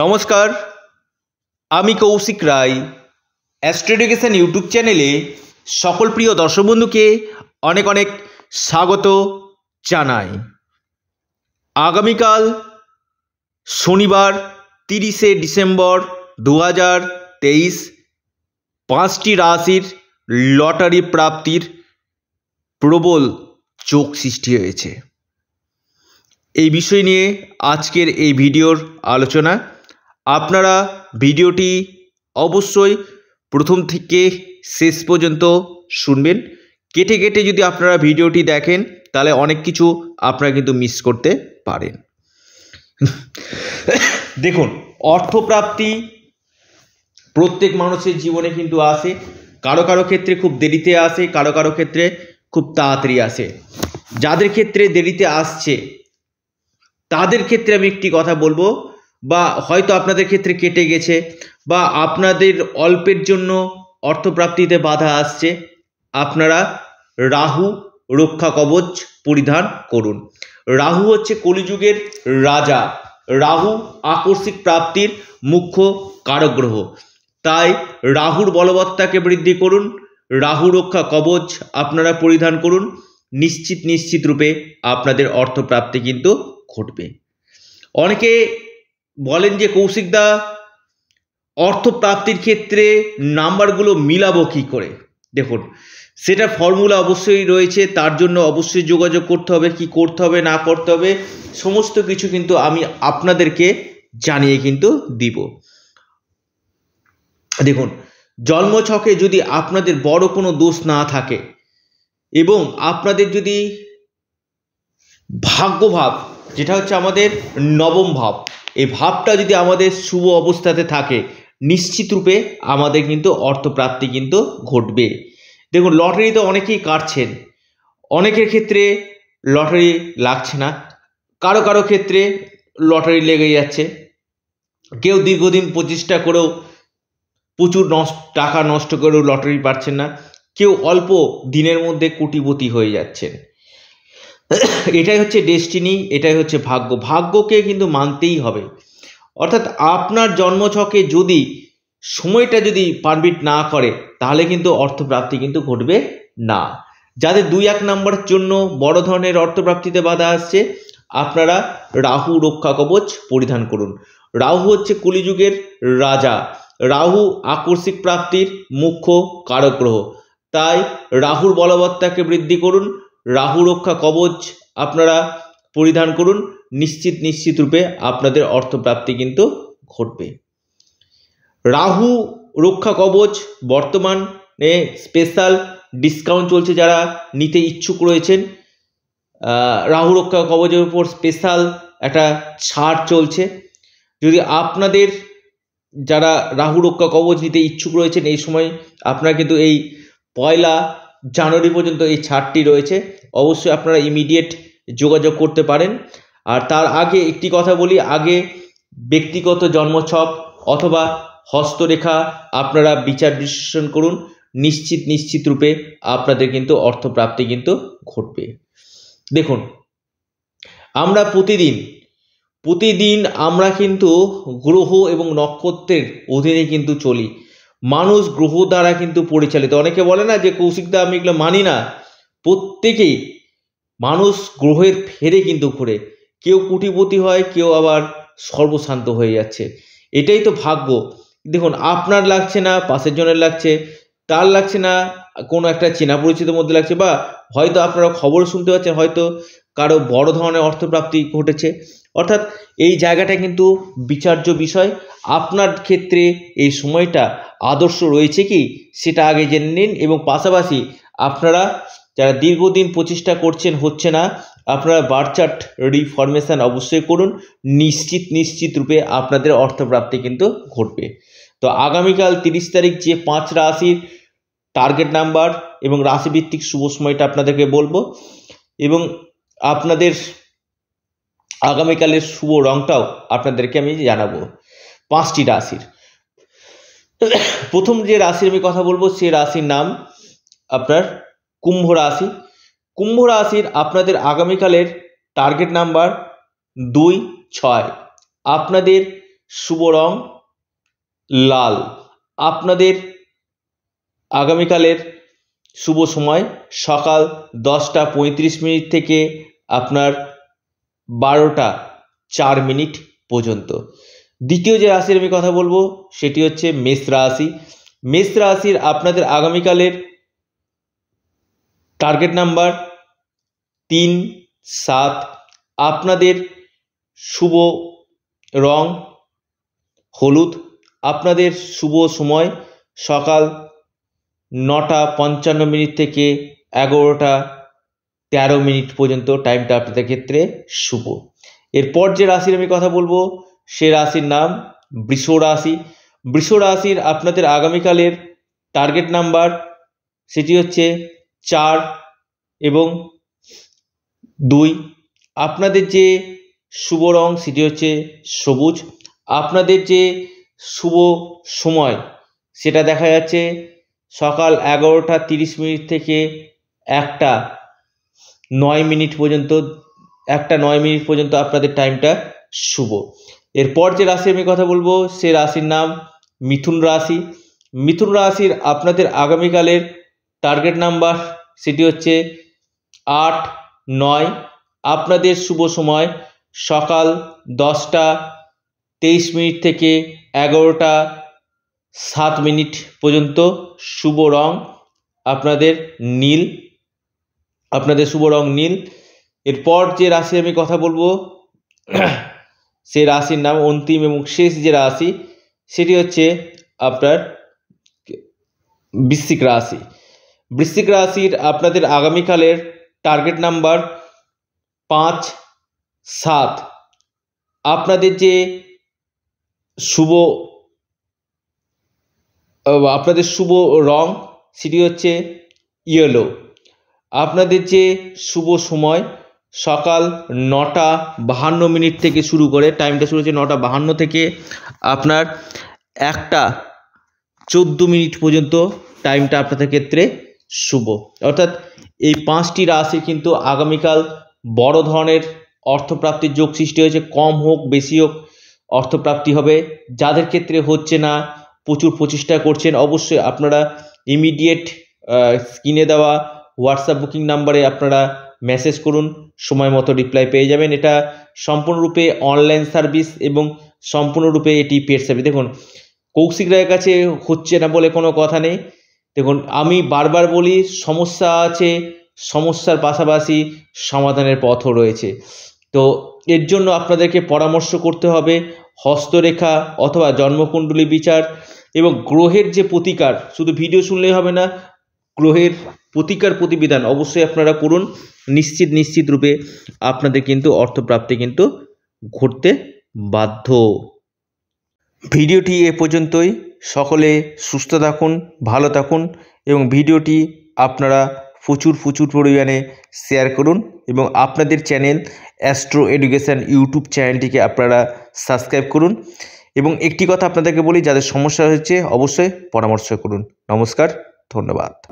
নমস্কার আমি কৌশিক রায় অ্যাস্ট্রোডিকেশন ইউটিউব চ্যানেলে সকল প্রিয় দর্শক বন্ধুকে অনেক অনেক স্বাগত জানাই আগামীকাল শনিবার তিরিশে ডিসেম্বর দু হাজার তেইশ পাঁচটি রাশির লটারি প্রাপ্তির প্রবল চোখ সৃষ্টি হয়েছে এই বিষয় নিয়ে আজকের এই ভিডিওর আলোচনা আপনারা ভিডিওটি অবশ্যই প্রথম থেকে শেষ পর্যন্ত শুনবেন কেটে কেটে যদি আপনারা ভিডিওটি দেখেন তাহলে অনেক কিছু আপনারা কিন্তু মিস করতে পারেন দেখুন অর্থপ্রাপ্তি প্রত্যেক মানুষের জীবনে কিন্তু আসে কারো কারো ক্ষেত্রে খুব দেরিতে আসে কারো কারো ক্ষেত্রে খুব তাড়াতাড়ি আসে যাদের ক্ষেত্রে দেরিতে আসছে তাদের ক্ষেত্রে আমি একটি কথা বলবো বা হয়তো আপনাদের ক্ষেত্রে কেটে গেছে বা আপনাদের অল্পের জন্য অর্থপ্রাপ্তিতে বাধা আসছে আপনারা রাহু রক্ষা কবচ পরিধান করুন রাহু হচ্ছে কলিযুগের রাজা রাহু আকস্মিক প্রাপ্তির মুখ্য কারগ্রহ তাই রাহুর বলবত্তাকে বৃদ্ধি করুন রাহু রক্ষা কবচ আপনারা পরিধান করুন নিশ্চিত নিশ্চিত রূপে আপনাদের অর্থপ্রাপ্তি কিন্তু ঘটবে অনেকে বলেন যে কৌশিকদা অর্থ প্রাপ্তির ক্ষেত্রে নাম্বারগুলো মিলাবো কী করে দেখুন সেটার ফর্মুলা অবশ্যই রয়েছে তার জন্য অবশ্যই যোগাযোগ করতে হবে কি করতে হবে না করতে হবে সমস্ত কিছু কিন্তু আমি আপনাদেরকে জানিয়ে কিন্তু দিব দেখুন জন্মছকে যদি আপনাদের বড় কোনো দোষ না থাকে এবং আপনাদের যদি ভাগ্যভাব যেটা হচ্ছে আমাদের নবম ভাব এই ভাবটা যদি আমাদের শুভ অবস্থাতে থাকে নিশ্চিত রূপে আমাদের কিন্তু অর্থপ্রাপ্তি কিন্তু ঘটবে দেখুন লটারিতে অনেকেই কাটছেন অনেকের ক্ষেত্রে লটারি লাগছে না কারো কারো ক্ষেত্রে লটারি লেগে যাচ্ছে কেউ দীর্ঘদিন প্রচেষ্টা করেও প্রচুর নষ্ট টাকা নষ্ট করেও লটারি পাচ্ছেন না কেউ অল্প দিনের মধ্যে কোটিপতি হয়ে যাচ্ছেন এটাই হচ্ছে ডেস্টিনি এটাই হচ্ছে ভাগ্য ভাগ্যকে কিন্তু মানতেই হবে অর্থাৎ আপনার জন্মছকে যদি সময়টা যদি পারমিট না করে তাহলে কিন্তু অর্থপ্রাপ্তি কিন্তু ঘটবে না যাদের দুই এক নম্বরের জন্য বড় ধরনের অর্থপ্রাপ্তিতে বাধা আসছে আপনারা রাহু রক্ষা কবচ পরিধান করুন রাহু হচ্ছে কলিযুগের রাজা রাহু আকস্মিক প্রাপ্তির মুখ্য কারক গ্রহ তাই রাহুর বলবত্তাকে বৃদ্ধি করুন রাহু রক্ষা কবচ আপনারা পরিধান করুন নিশ্চিত নিশ্চিত রূপে আপনাদের অর্থপ্রাপ্তি কিন্তু ঘটবে রাহু রক্ষা কবচ বর্তমানে স্পেশাল ডিসকাউন্ট চলছে যারা নিতে ইচ্ছুক রয়েছেন রাহু রক্ষা কবচের উপর স্পেশাল একটা ছাড় চলছে যদি আপনাদের যারা রাহু রক্ষা কবচ নিতে ইচ্ছুক রয়েছেন এই সময় আপনারা কিন্তু এই পয়লা জানুয়ারি পর্যন্ত এই ছাড়টি রয়েছে অবশ্যই আপনারা ইমিডিয়েট যোগাযোগ করতে পারেন আর তার আগে একটি কথা বলি আগে ব্যক্তিগত জন্মছক অথবা হস্তরেখা আপনারা বিচার বিশ্লেষণ করুন নিশ্চিত নিশ্চিত রূপে আপনাদের কিন্তু অর্থপ্রাপ্তি কিন্তু ঘটবে দেখুন আমরা প্রতিদিন প্রতিদিন আমরা কিন্তু গ্রহ এবং নক্ষত্রের অধীনে কিন্তু চলি মানুষ গ্রহ দ্বারা কিন্তু পরিচালিত অনেকে বলে না যে কৌশিকদা আমি এগুলো মানি না প্রত্যেকেই মানুষ গ্রহের ফেরে কিন্তু ঘুরে কেউ কুটিপতি হয় কেউ আবার সর্বশান্ত হয়ে যাচ্ছে এটাই তো ভাগ্য দেখুন আপনার লাগছে না পাশের জনের লাগছে তার লাগছে না কোনো একটা চেনা পরিচিতের মধ্যে লাগছে বা হয়তো আপনারা খবর শুনতে পাচ্ছেন হয়তো কারো বড় ধরনের অর্থপ্রাপ্তি ঘটেছে অর্থাৎ এই জায়গাটা কিন্তু বিচার্য বিষয় আপনার ক্ষেত্রে এই সময়টা আদর্শ রয়েছে কি সেটা আগে জেনে নিন এবং পাশাপাশি আপনারা যারা দীর্ঘদিন প্রচেষ্টা করছেন হচ্ছে না আপনারা বারচার্ট রিফরমেশান অবশ্যই করুন নিশ্চিত নিশ্চিত রূপে আপনাদের অর্থপ্রাপ্তি কিন্তু ঘটবে তো আগামীকাল তিরিশ তারিখ যে পাঁচ রাশির টার্গেট নাম্বার এবং রাশিভিত্তিক শুভ সময়টা আপনাদেরকে বলবো এবং আপনাদের আগামীকালের শুভ রংটাও আপনাদেরকে আমি জানাবো পাঁচটি রাশির প্রথম যে রাশির আমি কথা বলবো সে রাশির নাম আপনার কুম্ভ রাশি কুম্ভ রাশির আপনাদের আগামীকালের টার্গেট নাম্বার দুই ছয় আপনাদের শুভ রং লাল আপনাদের আগামীকালের শুভ সময় সকাল দশটা পঁয়ত্রিশ মিনিট থেকে আপনার বারোটা চার মিনিট পর্যন্ত দ্বিতীয় যে রাশির আমি কথা বলবো সেটি হচ্ছে মেষ রাশি মেষ রাশির আপনাদের আগামীকালের টার্গেট নাম্বার তিন সাত আপনাদের শুভ রং হলুদ আপনাদের শুভ সময় সকাল নটা পঞ্চান্ন মিনিট থেকে এগারোটা তেরো মিনিট পর্যন্ত টাইমটা আপনাদের ক্ষেত্রে শুভ এরপর যে রাশির আমি কথা বলবো সে রাশির নাম বৃষ রাশি বৃষ রাশির আপনাদের আগামীকালের টার্গেট নাম্বার সেটি হচ্ছে চার এবং দুই আপনাদের যে শুভ রং সেটি হচ্ছে সবুজ আপনাদের যে শুভ সময় সেটা দেখা যাচ্ছে সকাল এগারোটা তিরিশ মিনিট থেকে একটা নয় মিনিট পর্যন্ত একটা নয় মিনিট পর্যন্ত আপনাদের টাইমটা শুভ এরপর যে রাশি আমি কথা বলবো সে রাশির নাম মিথুন রাশি মিথুন রাশির আপনাদের আগামীকালের টার্গেট নাম্বার সেটি হচ্ছে আট নয় আপনাদের শুভ সময় সকাল দশটা তেইশ মিনিট থেকে এগারোটা সাত মিনিট পর্যন্ত শুভ রং আপনাদের নীল আপনাদের শুভ রং নীল এরপর যে রাশি আমি কথা বলবো সে রাশির নাম অন্তিম এবং শেষ যে রাশি সেটি হচ্ছে আপনার বৃশ্চিক রাশি বৃশ্চিক রাশির আপনাদের আগামীকালের টার্গেট নাম্বার পাঁচ সাত আপনাদের যে শুভ আপনাদের শুভ রং সেটি হচ্ছে ইয়েলো আপনাদের যে শুভ সময় সকাল নটা বাহান্ন মিনিট থেকে শুরু করে টাইমটা শুরু হচ্ছে নটা বাহান্ন থেকে আপনার একটা চোদ্দো মিনিট পর্যন্ত টাইমটা আপনাদের ক্ষেত্রে শুভ অর্থাৎ এই পাঁচটি রাশি কিন্তু আগামীকাল বড় ধরনের অর্থপ্রাপ্তির যোগ সৃষ্টি হয়েছে কম হোক বেশি হোক অর্থপ্রাপ্তি হবে যাদের ক্ষেত্রে হচ্ছে না প্রচুর প্রচেষ্টা করছেন অবশ্যই আপনারা ইমিডিয়েট স্ক্রিনে দেওয়া হোয়াটসঅ্যাপ বুকিং নাম্বারে আপনারা মেসেজ করুন সময় মতো রিপ্লাই পেয়ে যাবেন এটা সম্পূর্ণরূপে অনলাইন সার্ভিস এবং সম্পূর্ণরূপে এটি পেড সার্ভিস দেখুন কৌশিক রায়ের কাছে হচ্ছে না বলে কোনো কথা নেই দেখুন আমি বারবার বলি সমস্যা আছে সমস্যার পাশাপাশি সমাধানের পথও রয়েছে তো এর জন্য আপনাদেরকে পরামর্শ করতে হবে হস্তরেখা অথবা জন্মকুণ্ডলী বিচার এবং গ্রহের যে প্রতিকার শুধু ভিডিও শুনলেই হবে না গ্রহের প্রতিকার প্রতিবিধান অবশ্যই আপনারা করুন নিশ্চিত নিশ্চিত রূপে আপনাদের কিন্তু অর্থপ্রাপ্তি কিন্তু ঘটতে বাধ্য ভিডিওটি এ পর্যন্তই সকলে সুস্থ থাকুন ভালো থাকুন এবং ভিডিওটি আপনারা প্রচুর প্রচুর পরিমাণে শেয়ার করুন এবং আপনাদের চ্যানেল অ্যাস্ট্রো এডুকেশান ইউটিউব চ্যানেলটিকে আপনারা সাবস্ক্রাইব করুন এবং একটি কথা আপনাদেরকে বলি যাদের সমস্যা হচ্ছে অবশ্যই পরামর্শ করুন নমস্কার ধন্যবাদ